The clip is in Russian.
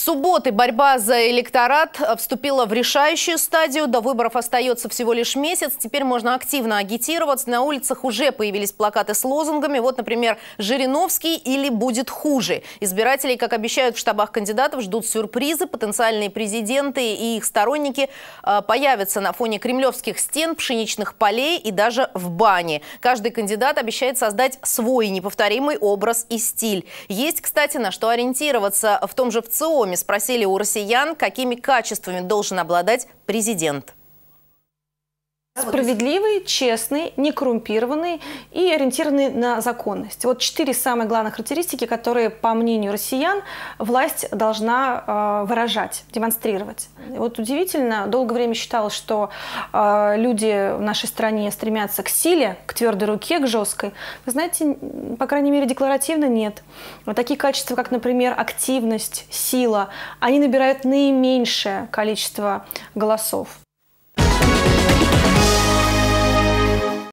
субботы борьба за электорат э, вступила в решающую стадию. До выборов остается всего лишь месяц. Теперь можно активно агитироваться. На улицах уже появились плакаты с лозунгами. Вот, например, «Жириновский или будет хуже». Избирателей, как обещают в штабах кандидатов, ждут сюрпризы. Потенциальные президенты и их сторонники э, появятся на фоне кремлевских стен, пшеничных полей и даже в бане. Каждый кандидат обещает создать свой неповторимый образ и стиль. Есть, кстати, на что ориентироваться. В том же в ВЦИОМе спросили у россиян, какими качествами должен обладать президент. Справедливый, честный, некоррумпированный и ориентированный на законность. Вот четыре самые главные характеристики, которые, по мнению россиян, власть должна э, выражать, демонстрировать. И вот удивительно, долгое время считалось, что э, люди в нашей стране стремятся к силе, к твердой руке, к жесткой. Вы знаете, по крайней мере, декларативно нет. Вот такие качества, как, например, активность, сила, они набирают наименьшее количество голосов.